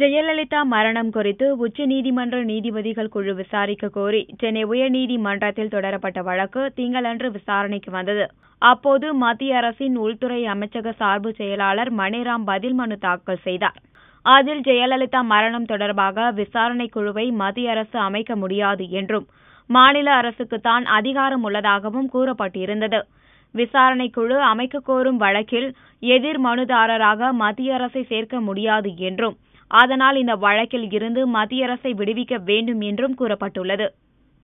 ஜெயலலிதா மரணம் குறித்து உச்சநீதிமன்ற நீதிபதிகள் குழு விசாரிக்க கோரி சென்னை உயர்நீதிமன்றத்தில் தொடரப்பட்ட வழக்கு திங்களன்று விசாரணைக்கு வந்தது அப்போது மத்திய அரசின் உள்துறை அமைச்சக சார்பு செயலாளர் மணிராம் பதில் மனு தாக்கல் செய்தார் அதில் ஜெயலலிதா மரணம் தொடர்பாக விசாரணை குழுவை மத்திய அரசு அமைக்க முடியாது என்றும் மாநில அரசுக்குத்தான் அதிகாரம் உள்ளதாகவும் கூறப்பட்டிருந்தது விசாரணை குழு அமைக்க கோரும் வழக்கில் எதிர் மனுதாரராக மத்திய அரசை சேர்க்க முடியாது என்றும் அதனால் இந்த வழக்கில் இருந்து மத்திய அரசை விடுவிக்க வேண்டும் என்றும் கூறப்பட்டுள்ளது